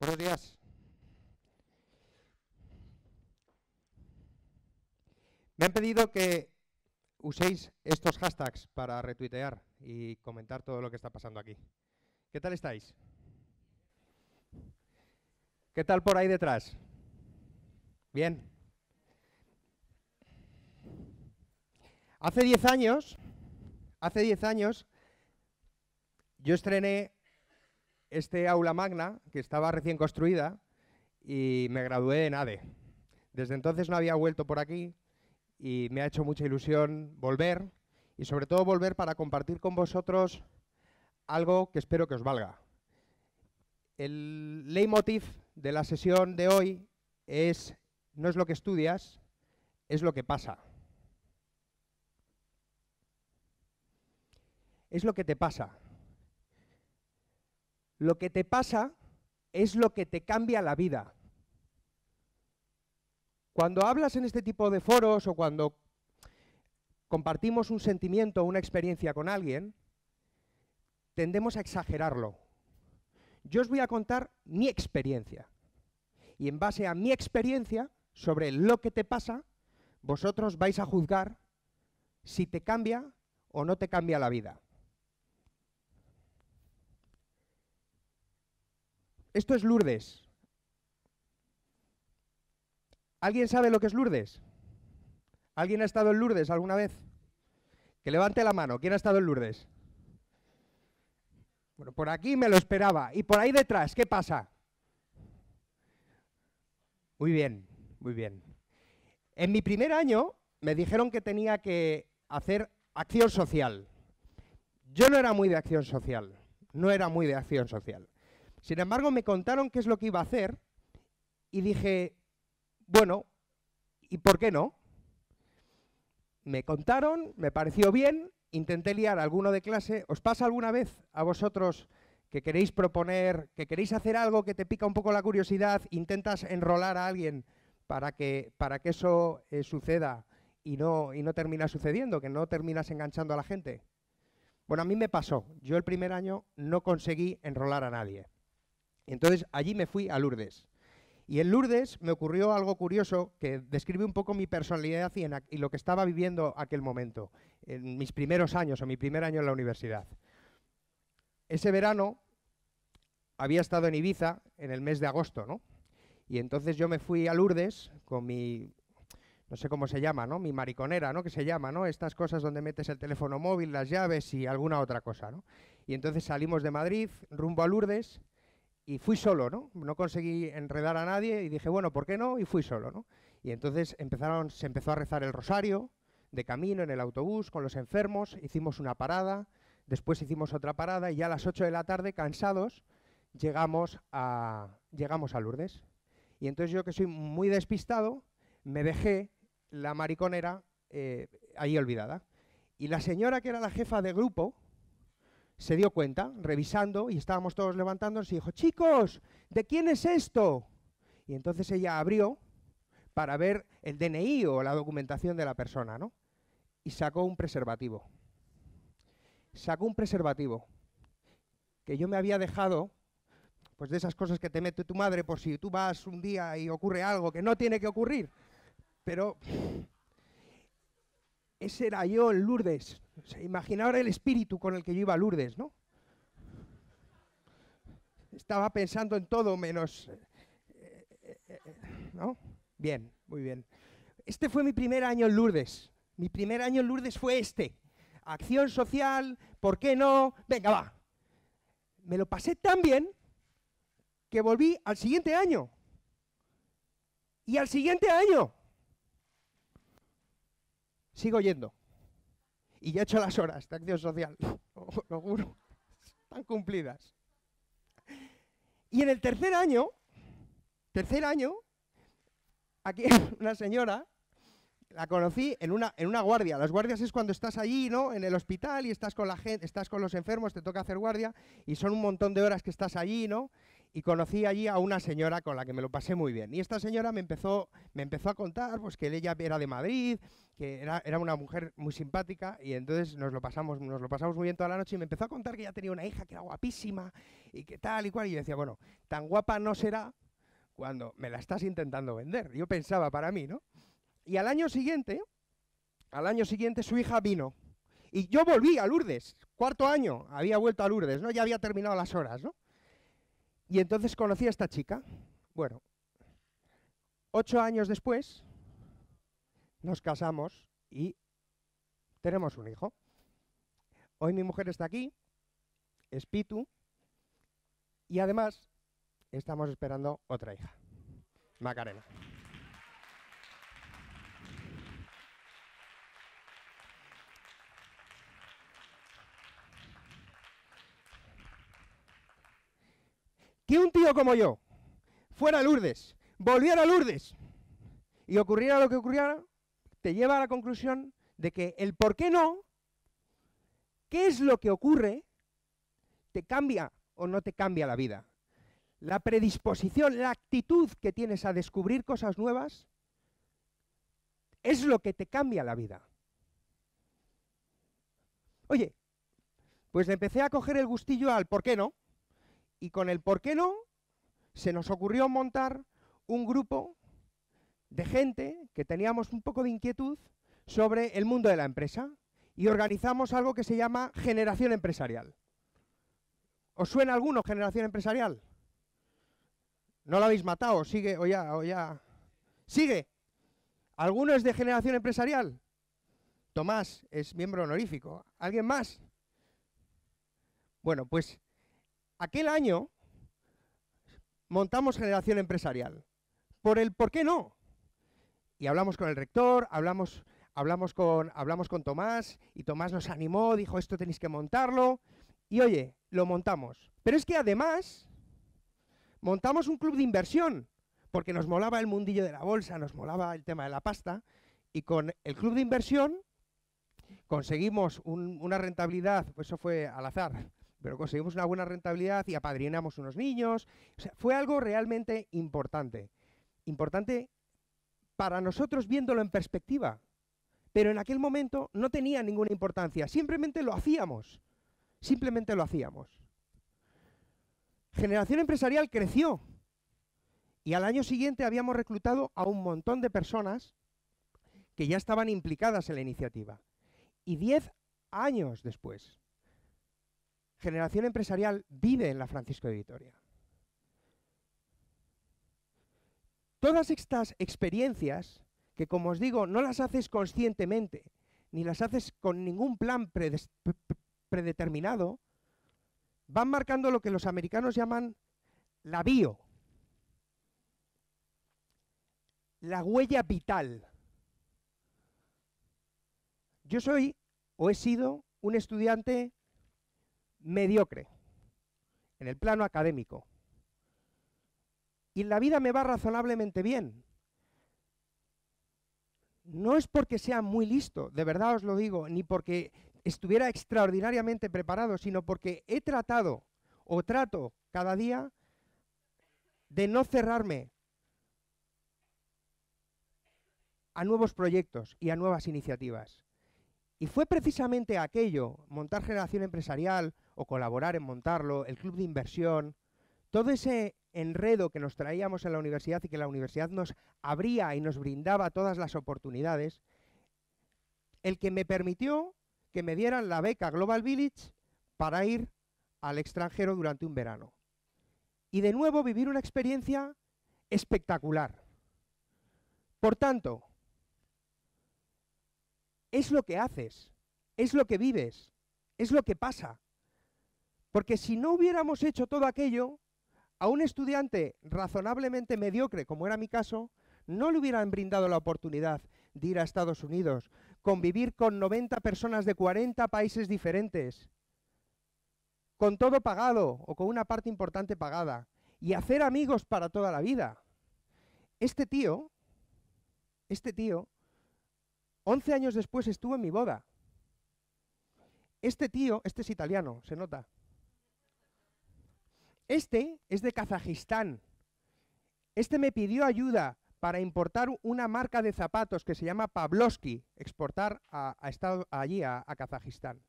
Buenos días. Me han pedido que uséis estos hashtags para retuitear y comentar todo lo que está pasando aquí. ¿Qué tal estáis? ¿Qué tal por ahí detrás? Bien. Hace 10 años, hace 10 años, yo estrené este aula magna que estaba recién construida y me gradué en ADE. Desde entonces no había vuelto por aquí y me ha hecho mucha ilusión volver y sobre todo volver para compartir con vosotros algo que espero que os valga. El leitmotiv de la sesión de hoy es no es lo que estudias, es lo que pasa. Es lo que te pasa. Lo que te pasa es lo que te cambia la vida. Cuando hablas en este tipo de foros o cuando compartimos un sentimiento o una experiencia con alguien, tendemos a exagerarlo. Yo os voy a contar mi experiencia. Y en base a mi experiencia sobre lo que te pasa, vosotros vais a juzgar si te cambia o no te cambia la vida. Esto es Lourdes. ¿Alguien sabe lo que es Lourdes? ¿Alguien ha estado en Lourdes alguna vez? Que levante la mano. ¿Quién ha estado en Lourdes? Bueno, por aquí me lo esperaba. ¿Y por ahí detrás qué pasa? Muy bien, muy bien. En mi primer año me dijeron que tenía que hacer acción social. Yo no era muy de acción social, no era muy de acción social. Sin embargo, me contaron qué es lo que iba a hacer y dije, bueno, ¿y por qué no? Me contaron, me pareció bien, intenté liar a alguno de clase. ¿Os pasa alguna vez a vosotros que queréis proponer, que queréis hacer algo que te pica un poco la curiosidad, intentas enrolar a alguien para que, para que eso eh, suceda y no, y no termina sucediendo, que no terminas enganchando a la gente? Bueno, a mí me pasó. Yo el primer año no conseguí enrolar a nadie. Entonces allí me fui a Lourdes. Y en Lourdes me ocurrió algo curioso que describe un poco mi personalidad y, lo que estaba viviendo aquel momento, en mis primeros años o mi primer año en la universidad. Ese verano había estado en Ibiza en el mes de agosto, ¿no? Y entonces yo me fui a Lourdes con mi, no sé cómo se llama, ¿no? Mi mariconera, ¿no? Que se llama, ¿no? Estas cosas donde metes el teléfono móvil, las llaves y alguna otra cosa, ¿no? Y entonces salimos de Madrid rumbo a Lourdes y fui solo, ¿no? No conseguí enredar a nadie y dije, bueno, ¿por qué no? Y fui solo, ¿no? Y entonces empezaron, se empezó a rezar el rosario de camino en el autobús con los enfermos, hicimos una parada, después hicimos otra parada y ya a las 8 de la tarde, cansados, llegamos a, llegamos a Lourdes. Y entonces yo que soy muy despistado, me dejé la mariconera eh, ahí olvidada. Y la señora que era la jefa de grupo, se dio cuenta, revisando, y estábamos todos levantándonos, y dijo, chicos, ¿de quién es esto? Y entonces ella abrió para ver el DNI o la documentación de la persona, ¿no? Y sacó un preservativo. Sacó un preservativo que yo me había dejado, pues de esas cosas que te mete tu madre por si tú vas un día y ocurre algo que no tiene que ocurrir. Pero ese era yo en Lourdes, se ahora el espíritu con el que yo iba a Lourdes, ¿no? Estaba pensando en todo menos... Eh, eh, eh, ¿No? Bien, muy bien. Este fue mi primer año en Lourdes. Mi primer año en Lourdes fue este. Acción social, ¿por qué no? Venga, va. Me lo pasé tan bien que volví al siguiente año. Y al siguiente año. Sigo yendo y ya he hecho las horas de acción social, lo, lo juro, están cumplidas. Y en el tercer año, tercer año, aquí una señora, la conocí en una, en una guardia. Las guardias es cuando estás allí, ¿no? En el hospital y estás con la gente, estás con los enfermos, te toca hacer guardia y son un montón de horas que estás allí, ¿no? y conocí allí a una señora con la que me lo pasé muy bien. Y esta señora me empezó, me empezó a contar pues, que ella era de Madrid, que era, era una mujer muy simpática, y entonces nos lo, pasamos, nos lo pasamos muy bien toda la noche, y me empezó a contar que ella tenía una hija que era guapísima, y que tal y cual, y yo decía, bueno, tan guapa no será cuando me la estás intentando vender. Yo pensaba para mí, ¿no? Y al año siguiente, al año siguiente su hija vino, y yo volví a Lourdes, cuarto año, había vuelto a Lourdes, ¿no? Ya había terminado las horas, ¿no? Y entonces conocí a esta chica. Bueno, ocho años después nos casamos y tenemos un hijo. Hoy mi mujer está aquí, es Pitu, y además estamos esperando otra hija, Macarena. que un tío como yo fuera a Lourdes, volviera a Lourdes y ocurriera lo que ocurriera, te lleva a la conclusión de que el por qué no, qué es lo que ocurre, te cambia o no te cambia la vida. La predisposición, la actitud que tienes a descubrir cosas nuevas, es lo que te cambia la vida. Oye, pues empecé a coger el gustillo al por qué no. Y con el por qué no, se nos ocurrió montar un grupo de gente que teníamos un poco de inquietud sobre el mundo de la empresa y organizamos algo que se llama generación empresarial. ¿Os suena alguno generación empresarial? ¿No lo habéis matado? ¿Sigue o ya? O ya? ¿Sigue? ¿Alguno es de generación empresarial? Tomás es miembro honorífico. ¿Alguien más? Bueno, pues aquel año montamos generación empresarial. Por el por qué no. Y hablamos con el rector, hablamos, hablamos, con, hablamos con Tomás, y Tomás nos animó, dijo, esto tenéis que montarlo. Y oye, lo montamos. Pero es que además montamos un club de inversión, porque nos molaba el mundillo de la bolsa, nos molaba el tema de la pasta, y con el club de inversión conseguimos una rentabilidad, pues eso fue al azar, pero conseguimos una buena rentabilidad y apadrinamos unos niños. fue algo realmente importante. Importante para nosotros viéndolo en perspectiva. Pero en aquel momento no tenía ninguna importancia. Simplemente lo hacíamos. Simplemente lo hacíamos. Generación empresarial creció. Y al año siguiente habíamos reclutado a un montón de personas que ya estaban implicadas en la iniciativa. Y diez años después, generación empresarial vive en la Francisco de Vitoria. Todas estas experiencias, que como os digo, no las haces conscientemente, ni las haces con ningún plan predeterminado, van marcando lo que los americanos llaman la bio, la huella vital. Yo soy o he sido un estudiante mediocre en el plano académico. Y la vida me va razonablemente bien. No es porque sea muy listo, de verdad os lo digo, ni porque estuviera extraordinariamente preparado, sino porque he tratado o trato cada día de no cerrarme a nuevos proyectos y a nuevas iniciativas. Y fue precisamente aquello, montar generación empresarial, o colaborar en montarlo, el club de inversión, todo ese enredo que nos traíamos en la universidad y que la universidad nos abría y nos brindaba todas las oportunidades, el que me permitió que me dieran la beca Global Village para ir al extranjero durante un verano. Y de nuevo vivir una experiencia espectacular. Por tanto, es lo que haces, es lo que vives, es lo que pasa, porque si no hubiéramos hecho todo aquello, a un estudiante razonablemente mediocre, como era mi caso, no le hubieran brindado la oportunidad de ir a Estados Unidos, convivir con 90 personas de 40 países diferentes, con todo pagado o con una parte importante pagada, y hacer amigos para toda la vida. Este tío, este tío, 11 años después estuvo en mi boda. Este tío, este es italiano, se nota, este es de Kazajistán. Este me pidió ayuda para importar una marca de zapatos que se llama Pavlovsky, exportar a, estado, allí, a, Kazajistán.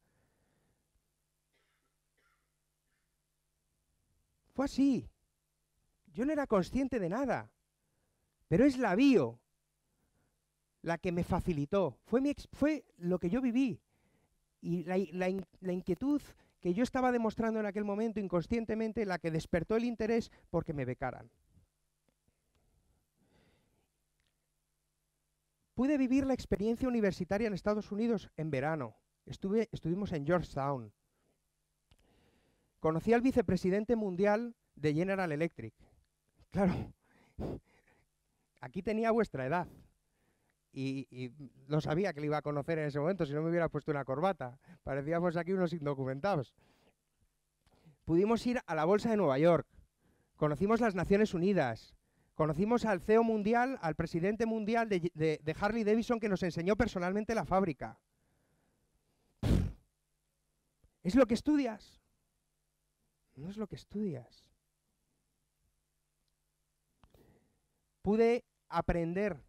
Fue así. Yo no era consciente de nada, pero es la bio la que me facilitó. Fue, lo que yo viví. Y la inquietud que yo estaba demostrando en aquel momento inconscientemente la que despertó el interés porque me becaran. Pude vivir la experiencia universitaria en Estados Unidos en verano. estuvimos en Georgetown. Conocí al vicepresidente mundial de General Electric. Claro, aquí tenía vuestra edad y, no sabía que le iba a conocer en ese momento, si no me hubiera puesto una corbata. Parecíamos aquí unos indocumentados. Pudimos ir a la Bolsa de Nueva York, conocimos las Naciones Unidas, conocimos al CEO mundial, al presidente mundial de, de Harley Davidson que nos enseñó personalmente la fábrica. ¿Es lo que estudias? No es lo que estudias. Pude aprender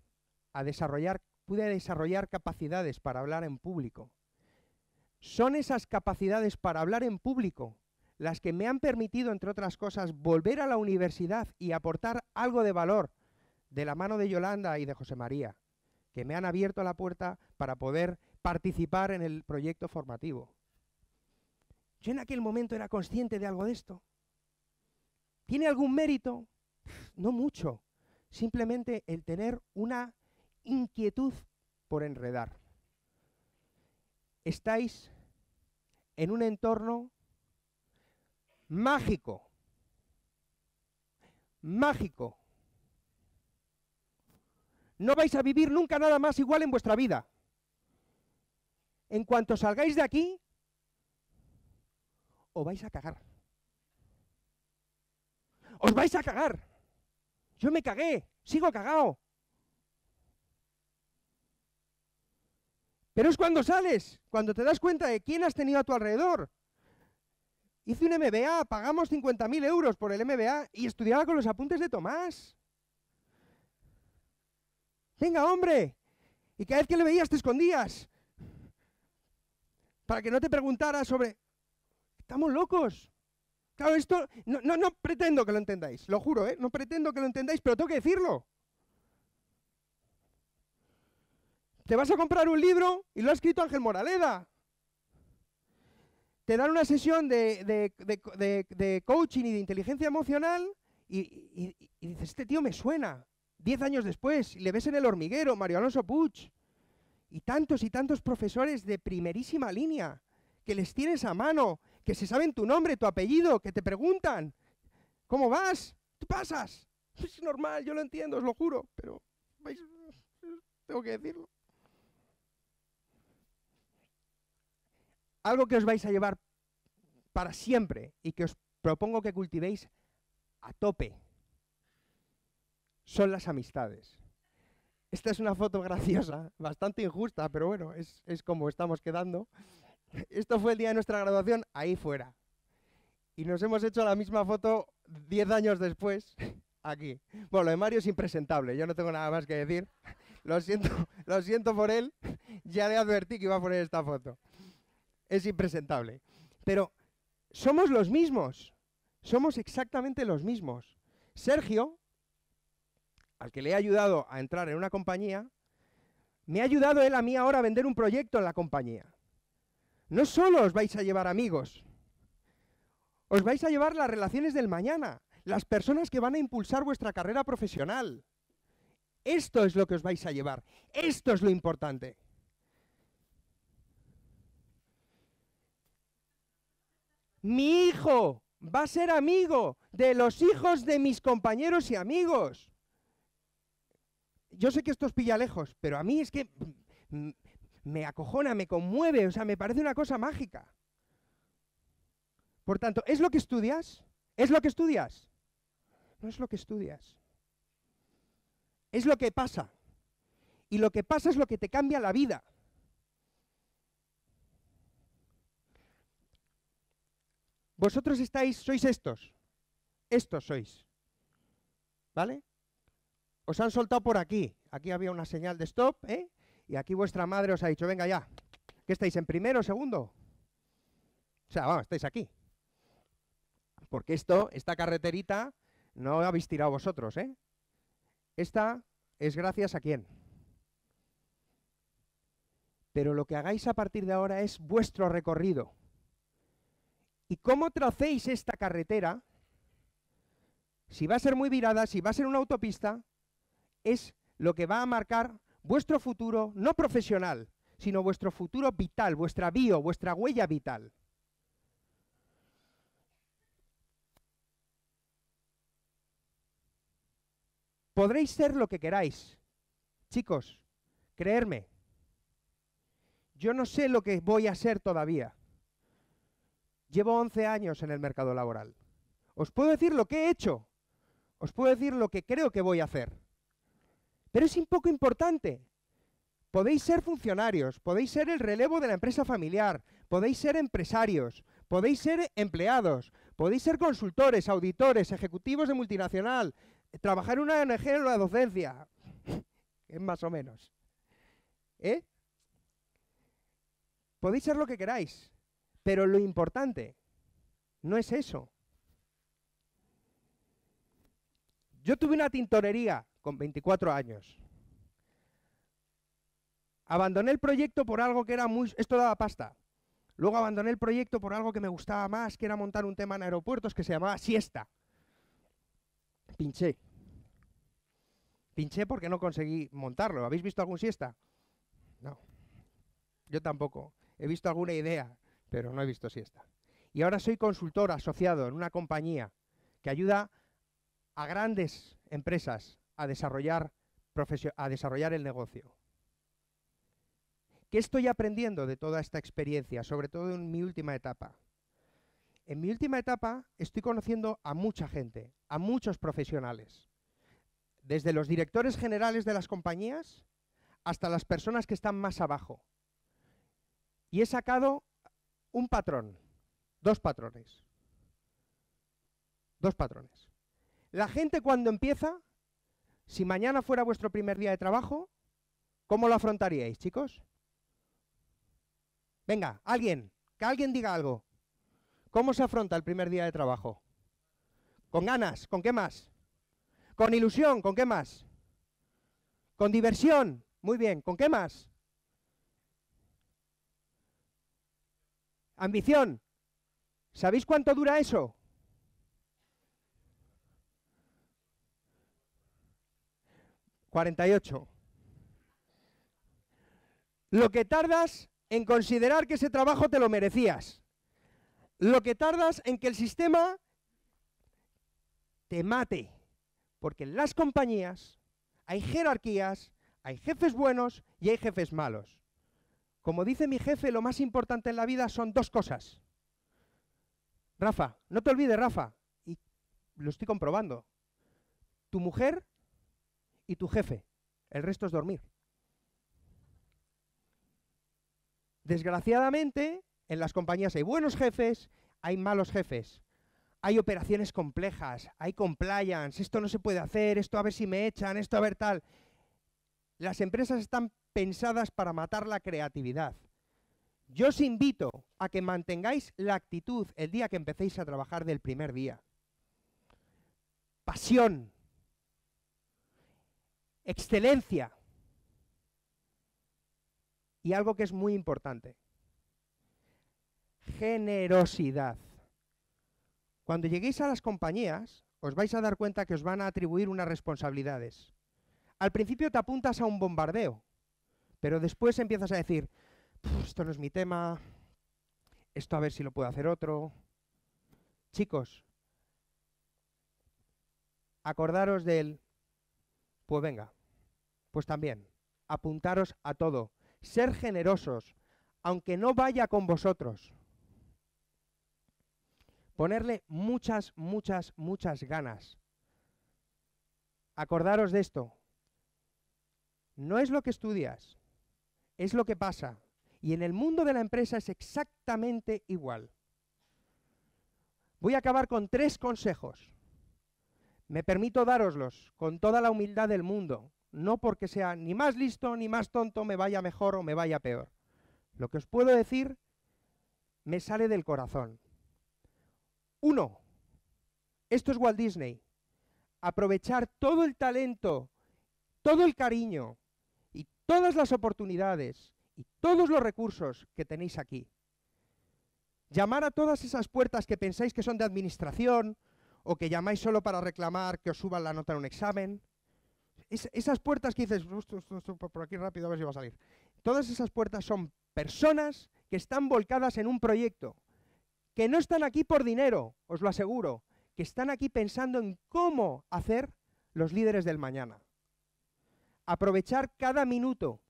a desarrollar, pude desarrollar capacidades para hablar en público. Son esas capacidades para hablar en público las que me han permitido, entre otras cosas, volver a la universidad y aportar algo de valor de la mano de Yolanda y de José María, que me han abierto la puerta para poder participar en el proyecto formativo. Yo en aquel momento era consciente de algo de esto. ¿Tiene algún mérito? No mucho. Simplemente el tener una inquietud por enredar. Estáis en un entorno mágico, mágico. No vais a vivir nunca nada más igual en vuestra vida. En cuanto salgáis de aquí, os vais a cagar. Os vais a cagar. Yo me cagué, sigo cagado. Pero es cuando sales, cuando te das cuenta de quién has tenido a tu alrededor. Hice un MBA, pagamos 50.000 euros por el MBA y estudiaba con los apuntes de Tomás. Venga, hombre. Y cada vez que le veías te escondías. Para que no te preguntara sobre... Estamos locos. Claro, esto no, no, no pretendo que lo entendáis, lo juro, ¿eh? no pretendo que lo entendáis, pero tengo que decirlo. Te vas a comprar un libro y lo ha escrito Ángel Moraleda. Te dan una sesión de, coaching y de inteligencia emocional y, y, dices, este tío me suena. Diez años después, le ves en el hormiguero, Mario Alonso Puch. Y tantos y tantos profesores de primerísima línea, que les tienes a mano, que se saben tu nombre, tu apellido, que te preguntan, ¿cómo vas? ¿Tú pasas? Es normal, yo lo entiendo, os lo juro, pero tengo que decirlo. algo que os vais a llevar para siempre y que os propongo que cultivéis a tope son las amistades. Esta es una foto graciosa, bastante injusta, pero bueno, es, como estamos quedando. Esto fue el día de nuestra graduación, ahí fuera. Y nos hemos hecho la misma foto diez años después, aquí. Bueno, lo de Mario es impresentable, yo no tengo nada más que decir. Lo siento, lo siento por él, ya le advertí que iba a poner esta foto es impresentable. Pero somos los mismos, somos exactamente los mismos. Sergio, al que le he ayudado a entrar en una compañía, me ha ayudado él a mí ahora a vender un proyecto en la compañía. No solo os vais a llevar amigos, os vais a llevar las relaciones del mañana, las personas que van a impulsar vuestra carrera profesional. Esto es lo que os vais a llevar, esto es lo importante. mi hijo va a ser amigo de los hijos de mis compañeros y amigos. Yo sé que esto es pilla lejos, pero a mí es que me acojona, me conmueve, o sea, me parece una cosa mágica. Por tanto, ¿es lo que estudias? ¿Es lo que estudias? No es lo que estudias. Es lo que pasa. Y lo que pasa es lo que te cambia la vida. Vosotros estáis, sois estos. Estos sois. ¿Vale? Os han soltado por aquí. Aquí había una señal de stop, ¿eh? Y aquí vuestra madre os ha dicho, venga ya. ¿Qué estáis? ¿En primero o segundo? O sea, vamos, estáis aquí. Porque esto, esta carreterita, no la habéis tirado vosotros, ¿eh? Esta es gracias a quién. Pero lo que hagáis a partir de ahora es vuestro recorrido. ¿Y cómo tracéis esta carretera? Si va a ser muy virada, si va a ser una autopista, es lo que va a marcar vuestro futuro, no profesional, sino vuestro futuro vital, vuestra bio, vuestra huella vital. Podréis ser lo que queráis. Chicos, creerme, yo no sé lo que voy a ser todavía. Llevo 11 años en el mercado laboral. Os puedo decir lo que he hecho. Os puedo decir lo que creo que voy a hacer. Pero es un poco importante. Podéis ser funcionarios, podéis ser el relevo de la empresa familiar, podéis ser empresarios, podéis ser empleados, podéis ser consultores, auditores, ejecutivos de multinacional, trabajar en una ONG en la docencia. es más o menos. ¿Eh? Podéis ser lo que queráis. Pero lo importante no es eso. Yo tuve una tintorería con 24 años. Abandoné el proyecto por algo que era muy... Esto daba pasta. Luego abandoné el proyecto por algo que me gustaba más, que era montar un tema en aeropuertos que se llamaba siesta. Pinché. Pinché porque no conseguí montarlo. ¿Habéis visto algún siesta? No. Yo tampoco. He visto alguna idea pero no he visto si está. Y ahora soy consultor asociado en una compañía que ayuda a grandes empresas a desarrollar, a desarrollar el negocio. ¿Qué estoy aprendiendo de toda esta experiencia, sobre todo en mi última etapa? En mi última etapa estoy conociendo a mucha gente, a muchos profesionales, desde los directores generales de las compañías hasta las personas que están más abajo. Y he sacado un patrón, dos patrones. Dos patrones. La gente cuando empieza, si mañana fuera vuestro primer día de trabajo, ¿cómo lo afrontaríais, chicos? Venga, alguien, que alguien diga algo. ¿Cómo se afronta el primer día de trabajo? ¿Con ganas? ¿Con qué más? ¿Con ilusión? ¿Con qué más? ¿Con diversión? Muy bien, ¿con qué más? Ambición. ¿Sabéis cuánto dura eso? 48. Lo que tardas en considerar que ese trabajo te lo merecías. Lo que tardas en que el sistema te mate. Porque en las compañías hay jerarquías, hay jefes buenos y hay jefes malos. Como dice mi jefe, lo más importante en la vida son dos cosas. Rafa, no te olvides, Rafa, y lo estoy comprobando, tu mujer y tu jefe. El resto es dormir. Desgraciadamente, en las compañías hay buenos jefes, hay malos jefes. Hay operaciones complejas, hay compliance, esto no se puede hacer, esto a ver si me echan, esto a ver tal. Las empresas están pensadas para matar la creatividad. Yo os invito a que mantengáis la actitud el día que empecéis a trabajar del primer día. Pasión, excelencia y algo que es muy importante, generosidad. Cuando lleguéis a las compañías, os vais a dar cuenta que os van a atribuir unas responsabilidades. Al principio te apuntas a un bombardeo, pero después empiezas a decir, esto no es mi tema, esto a ver si lo puedo hacer otro. Chicos, acordaros del, pues venga, pues también, apuntaros a todo, ser generosos, aunque no vaya con vosotros. Ponerle muchas, muchas, muchas ganas. Acordaros de esto. No es lo que estudias, es lo que pasa. Y en el mundo de la empresa es exactamente igual. Voy a acabar con tres consejos. Me permito daroslos con toda la humildad del mundo, no porque sea ni más listo ni más tonto, me vaya mejor o me vaya peor. Lo que os puedo decir me sale del corazón. Uno, esto es Walt Disney. Aprovechar todo el talento, todo el cariño, todas las oportunidades y todos los recursos que tenéis aquí. Llamar a todas esas puertas que pensáis que son de administración o que llamáis solo para reclamar que os suban la nota en un examen. esas puertas que dices, por aquí rápido a ver si va a salir. Todas esas puertas son personas que están volcadas en un proyecto, que no están aquí por dinero, os lo aseguro, que están aquí pensando en cómo hacer los líderes del mañana aprovechar cada minuto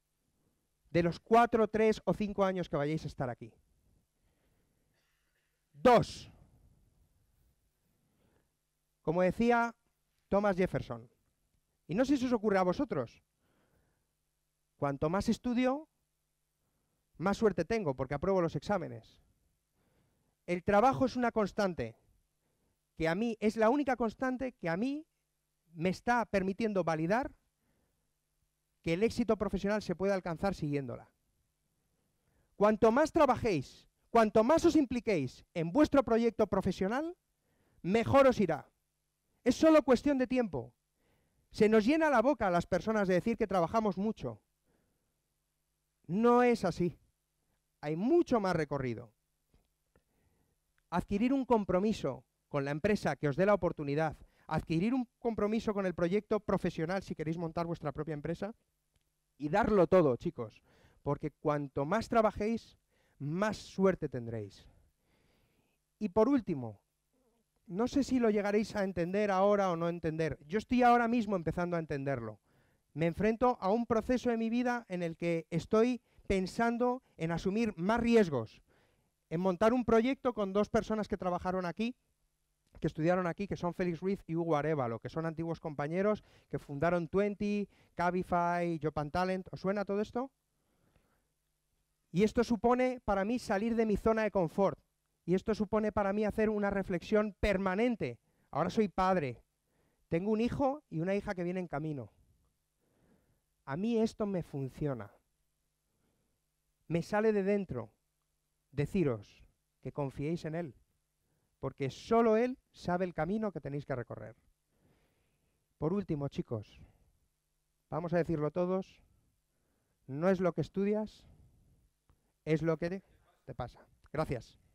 de los cuatro, tres o cinco años que vayáis a estar aquí. Dos, como decía Thomas Jefferson, y no sé si os ocurre a vosotros, cuanto más estudio, más suerte tengo porque apruebo los exámenes. El trabajo es una constante, que a mí es la única constante que a mí me está permitiendo validar que el éxito profesional se puede alcanzar siguiéndola. Cuanto más trabajéis, cuanto más os impliquéis en vuestro proyecto profesional, mejor os irá. Es solo cuestión de tiempo. Se nos llena la boca a las personas de decir que trabajamos mucho. No es así. Hay mucho más recorrido. Adquirir un compromiso con la empresa que os dé la oportunidad adquirir un compromiso con el proyecto profesional si queréis montar vuestra propia empresa y darlo todo, chicos, porque cuanto más trabajéis, más suerte tendréis. Y por último, no sé si lo llegaréis a entender ahora o no entender. Yo estoy ahora mismo empezando a entenderlo. Me enfrento a un proceso de mi vida en el que estoy pensando en asumir más riesgos, en montar un proyecto con dos personas que trabajaron aquí, que estudiaron aquí, que son Félix Ruiz y Hugo Arevalo, que son antiguos compañeros que fundaron Twenty, Cabify, Japan Talent. ¿Os suena todo esto? Y esto supone para mí salir de mi zona de confort. Y esto supone para mí hacer una reflexión permanente. Ahora soy padre. Tengo un hijo y una hija que viene en camino. A mí esto me funciona. Me sale de dentro deciros que confiéis en él porque solo Él sabe el camino que tenéis que recorrer. Por último, chicos, vamos a decirlo todos, no es lo que estudias, es lo que te pasa. Gracias.